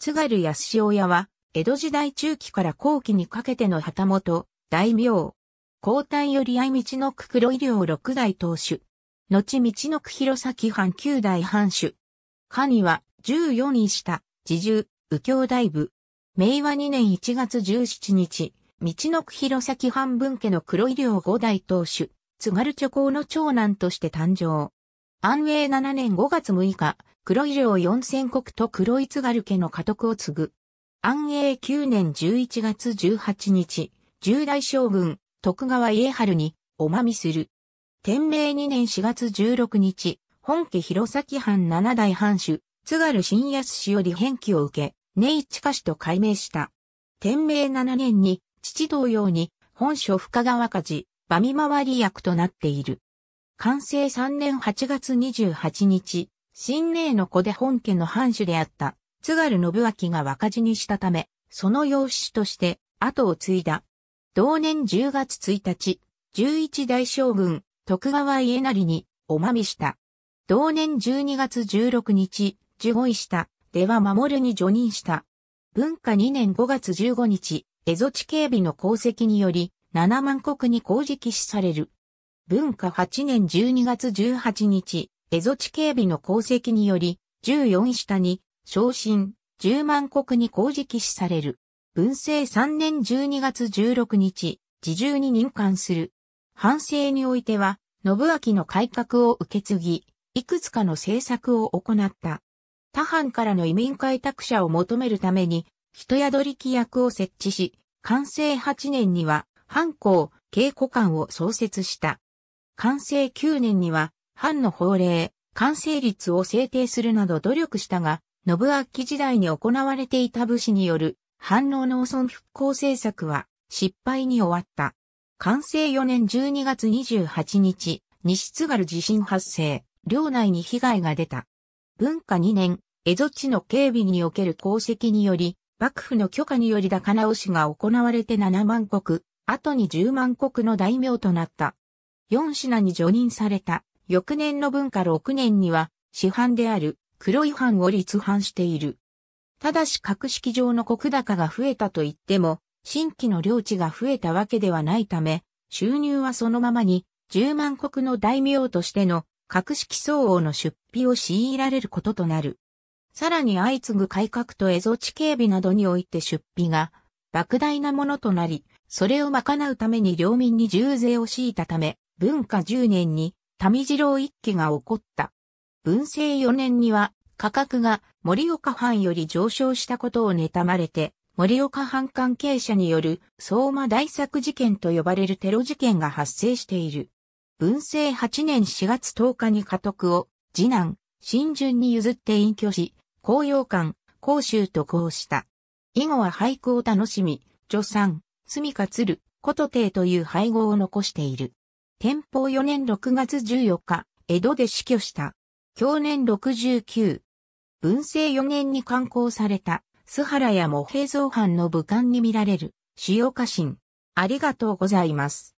津軽安塩屋は、江戸時代中期から後期にかけての旗本、大名。交代より愛道のく黒医療六代当主。後道のく弘前藩九代藩主。下には、十四位下、自重、右京大部。明和二年一月十七日、道のく弘前藩分家の黒医療五代当主、津軽諸侯の長男として誕生。安永七年五月六日、黒井城四千国と黒井津軽家の家督を継ぐ。安永九年十一月十八日、十大将軍、徳川家春に、おまみする。天明二年四月十六日、本家弘前藩七代藩主、津軽新安氏より返記を受け、根一家氏と改名した。天明七年に、父同様に、本所深川家事、馬見回り役となっている。完成三年八月二十八日、新寧の子で本家の藩主であった、津軽信明が若死にしたため、その養子として後を継いだ。同年10月1日、11大将軍、徳川家成におまみした。同年12月16日、受護医した、では守るに除任した。文化2年5月15日、蝦夷地警備の功績により、7万国に公示記しされる。文化8年12月18日、エゾ地警備の功績により、14下に、昇進、10万国に公示死される。文政3年12月16日、自重に任官する。反省においては、信明の改革を受け継ぎ、いくつかの政策を行った。他藩からの移民開拓者を求めるために、人宿り規約を設置し、完成8年には、藩校、稽古館を創設した。完成9年には、藩の法令、完成率を制定するなど努力したが、信明時代に行われていた武士による反応農村復興政策は失敗に終わった。完成4年12月28日、西津軽地震発生、領内に被害が出た。文化2年、江戸地の警備における功績により、幕府の許可により高直しが行われて7万国、後に10万国の大名となった。4品に除任された。翌年の文化6年には、市販である黒い藩を立藩している。ただし格式上の国高が増えたと言っても、新規の領地が増えたわけではないため、収入はそのままに、10万国の大名としての格式相応の出費を強いられることとなる。さらに相次ぐ改革と蝦夷地警備などにおいて出費が莫大なものとなり、それを賄うために領民に重税を強いたため、文化10年に民次郎一揆が起こった。文政4年には価格が盛岡藩より上昇したことを妬まれて、盛岡藩関係者による相馬大作事件と呼ばれるテロ事件が発生している。文政8年4月10日に家督を次男、新順に譲って隠居し、高揚館、甲州と合した。以後は俳句を楽しみ、助産、住みかつる、琴いという配合を残している。天保4年6月14日、江戸で死去した。享年69。文政4年に刊行された、須原や茂平造藩の武官に見られる、塩家臣。ありがとうございます。